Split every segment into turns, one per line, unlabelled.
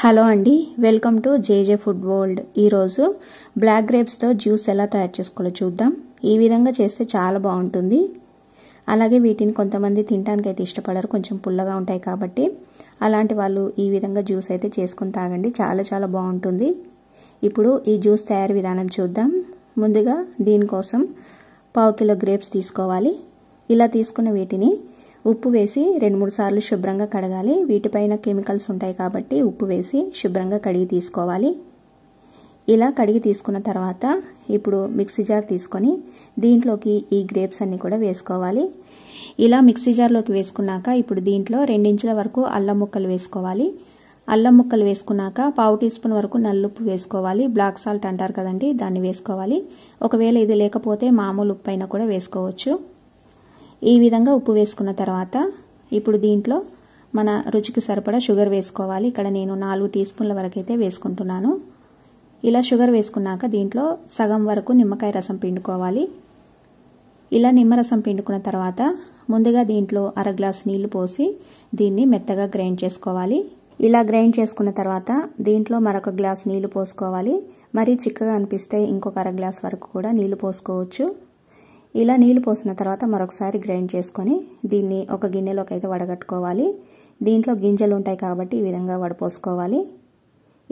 hello అండి welcome to J J food world ఈరోజు black గ్రేప్స్తో జ్యూస్ ఎలా తయారు చేసుకోవాలో చూద్దాం ఈ విధంగా చేస్తే చాలా బాగుంటుంది అలాగే వీటిని కొంతమంది తినడానికి అయితే ఇష్టపడరు కొంచెం పుల్లగా ఉంటాయి కాబట్టి అలాంటి వాళ్ళు ఈ విధంగా జ్యూస్ అయితే చేసుకొని తాగండి చాలా చాలా బాగుంటుంది ఇప్పుడు ఈ జ్యూస్ తయారీ విధానం చూద్దాం ముందుగా దీనికోసం పావు కిలో గ్రేప్స్ తీసుకోవాలి ఇలా తీసుకున్న వీటిని ఉప్పు వేసి రెండు మూడు సార్లు శుభ్రంగా కడగాలి వీటిపైన కెమికల్స్ ఉంటాయి కాబట్టి ఉప్పు వేసి శుభ్రంగా కడిగి తీసుకోవాలి ఇలా కడిగి తీసుకున్న తర్వాత ఇప్పుడు మిక్సీ జార్ తీసుకొని దీంట్లోకి ఈ గ్రేప్స్ అన్నీ కూడా వేసుకోవాలి ఇలా మిక్సీ జార్లోకి వేసుకున్నాక ఇప్పుడు దీంట్లో రెండించుల వరకు అల్లం ముక్కలు వేసుకోవాలి అల్లం ముక్కలు వేసుకున్నాక పావు టీ స్పూన్ వరకు నల్లుప్పు వేసుకోవాలి బ్లాక్ సాల్ట్ అంటారు కదండి దాన్ని వేసుకోవాలి ఒకవేళ ఇది లేకపోతే మామూలు ఉప్పు అయినా కూడా వేసుకోవచ్చు ఈ విధంగా ఉప్పు వేసుకున్న తర్వాత ఇప్పుడు దీంట్లో మన రుచికి సరిపడా షుగర్ వేసుకోవాలి ఇక్కడ నేను నాలుగు టీ స్పూన్ల వరకు అయితే వేసుకుంటున్నాను ఇలా షుగర్ వేసుకున్నాక దీంట్లో సగం వరకు నిమ్మకాయ రసం పిండుకోవాలి ఇలా నిమ్మరసం పిండుకున్న తర్వాత ముందుగా దీంట్లో అర గ్లాస్ నీళ్లు పోసి దీన్ని మెత్తగా గ్రైండ్ చేసుకోవాలి ఇలా గ్రైండ్ చేసుకున్న తర్వాత దీంట్లో మరొక గ్లాస్ నీళ్లు పోసుకోవాలి మరీ చిక్కగా అనిపిస్తే ఇంకొక అర గ్లాస్ వరకు కూడా నీళ్లు పోసుకోవచ్చు ఇలా నీళ్లు పోసిన తర్వాత మరొకసారి గ్రైండ్ చేసుకొని దీన్ని ఒక గిన్నెలోకి అయితే వడగట్టుకోవాలి దీంట్లో గింజలు ఉంటాయి కాబట్టి ఈ విధంగా వడపోసుకోవాలి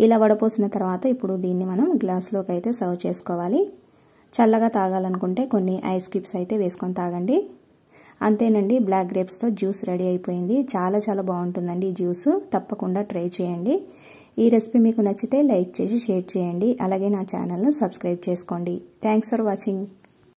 ఇలా వడపోసిన తర్వాత ఇప్పుడు దీన్ని మనం గ్లాస్లోకి అయితే సర్వ్ చేసుకోవాలి చల్లగా తాగాలనుకుంటే కొన్ని ఐస్ క్యూబ్స్ అయితే వేసుకొని తాగండి అంతేనండి బ్లాక్ గ్రేప్స్తో జ్యూస్ రెడీ అయిపోయింది చాలా చాలా బాగుంటుందండి ఈ జ్యూస్ తప్పకుండా ట్రై చేయండి ఈ రెసిపీ మీకు నచ్చితే లైక్ చేసి షేర్ చేయండి అలాగే నా ఛానల్ను సబ్స్క్రైబ్ చేసుకోండి థ్యాంక్స్ ఫర్ వాచింగ్